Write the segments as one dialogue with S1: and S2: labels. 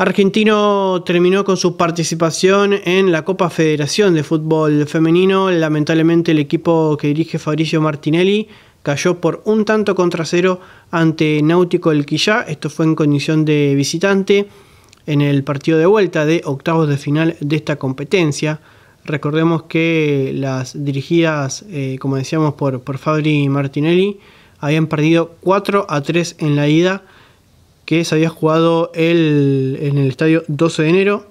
S1: Argentino terminó con su participación en la Copa Federación de Fútbol Femenino. Lamentablemente el equipo que dirige Fabricio Martinelli cayó por un tanto contra cero ante Náutico El Quillá. Esto fue en condición de visitante en el partido de vuelta de octavos de final de esta competencia. Recordemos que las dirigidas, eh, como decíamos, por, por Fabri Martinelli habían perdido 4 a 3 en la ida que se había jugado en el estadio 12 de enero,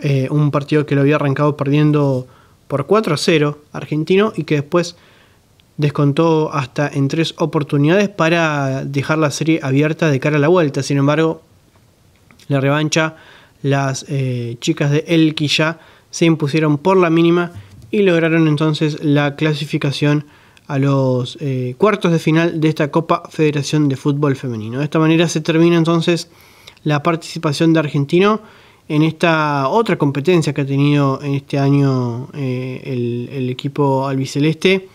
S1: eh, un partido que lo había arrancado perdiendo por 4 a 0 argentino y que después descontó hasta en tres oportunidades para dejar la serie abierta de cara a la vuelta. Sin embargo, la revancha, las eh, chicas de El Quillá se impusieron por la mínima y lograron entonces la clasificación a los eh, cuartos de final de esta Copa Federación de Fútbol Femenino. De esta manera se termina entonces la participación de Argentino en esta otra competencia que ha tenido en este año eh, el, equipo albiceleste,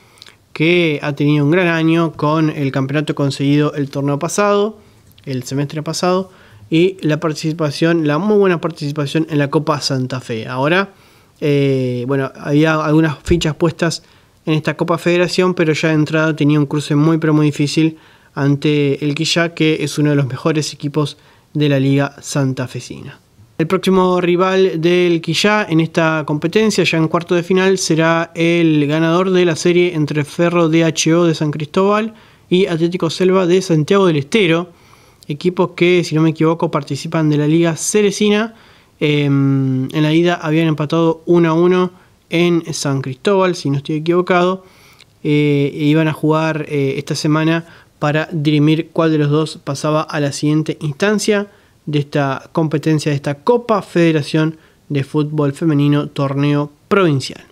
S1: que ha tenido un gran año con el campeonato conseguido el torneo pasado, el semestre pasado, y la participación, la muy buena participación en la Copa Santa Fe. Ahora, eh, bueno, había algunas fichas puestas en esta Copa Federación, pero ya de entrada tenía un cruce muy pero muy difícil ante el Quillá, que es uno de los mejores equipos de la Liga Santafesina. El próximo rival del Quillá en esta competencia, ya en cuarto de final, será el ganador de la serie entre Ferro DHO de San Cristóbal y Atlético Selva de Santiago del Estero, equipos que, si no me equivoco, participan de la Liga Ceresina. Em, en la ida habían empatado 1 a 1 en San Cristóbal, si no estoy equivocado. Eh, e iban a jugar eh, esta semana para dirimir cuál de los dos pasaba a la siguiente instancia de esta competencia, de esta Copa Federación de Fútbol Femenino Torneo Provincial.